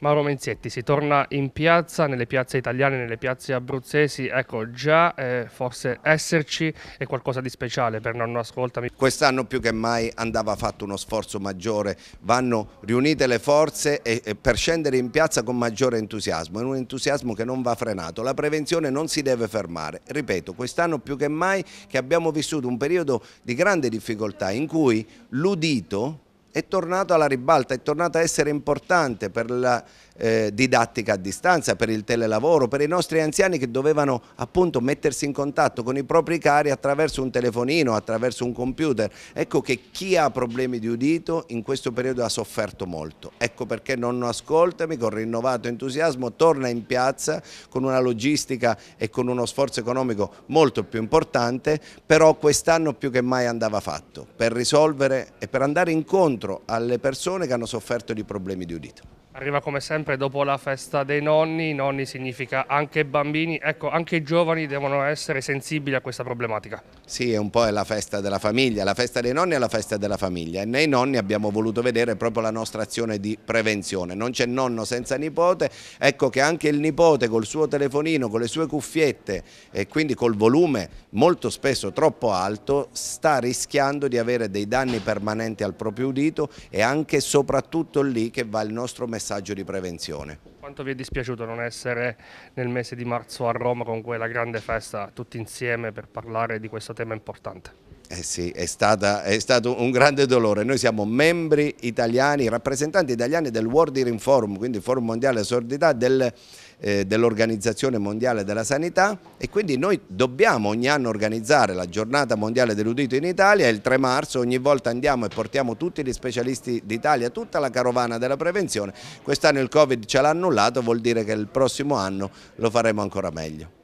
Mauro Menzietti, si torna in piazza, nelle piazze italiane, nelle piazze abruzzesi, ecco già eh, forse esserci è qualcosa di speciale per non ascoltami. Quest'anno più che mai andava fatto uno sforzo maggiore, vanno riunite le forze e, e per scendere in piazza con maggiore entusiasmo, è un entusiasmo che non va frenato, la prevenzione non si deve fermare, ripeto quest'anno più che mai che abbiamo vissuto un periodo di grande difficoltà in cui l'udito è tornato alla ribalta, è tornato a essere importante per la eh, didattica a distanza, per il telelavoro, per i nostri anziani che dovevano appunto mettersi in contatto con i propri cari attraverso un telefonino, attraverso un computer. Ecco che chi ha problemi di udito in questo periodo ha sofferto molto. Ecco perché Nonno Ascoltami con rinnovato entusiasmo torna in piazza con una logistica e con uno sforzo economico molto più importante, però quest'anno più che mai andava fatto per risolvere e per andare incontro incontro alle persone che hanno sofferto di problemi di udito. Arriva come sempre dopo la festa dei nonni, nonni significa anche bambini, ecco anche i giovani devono essere sensibili a questa problematica. Sì, è un po' la festa della famiglia, la festa dei nonni è la festa della famiglia e nei nonni abbiamo voluto vedere proprio la nostra azione di prevenzione, non c'è nonno senza nipote, ecco che anche il nipote col suo telefonino, con le sue cuffiette e quindi col volume molto spesso troppo alto sta rischiando di avere dei danni permanenti al proprio udito e anche e soprattutto lì che va il nostro messaggio messaggio di prevenzione. Quanto vi è dispiaciuto non essere nel mese di marzo a Roma con quella grande festa tutti insieme per parlare di questo tema importante? Eh sì, è, stata, è, stato un grande dolore. Noi siamo membri italiani, rappresentanti italiani del World Hearing Forum, quindi Forum Mondiale della Sordità del, eh, dell'Organizzazione Mondiale della Sanità e quindi noi dobbiamo ogni anno organizzare la giornata mondiale dell'udito in Italia il 3 marzo ogni volta andiamo e portiamo tutti gli specialisti d'Italia, tutta la carovana della prevenzione. Quest'anno il Covid ce l'ha annullato, vuol dire che il prossimo anno lo faremo ancora meglio.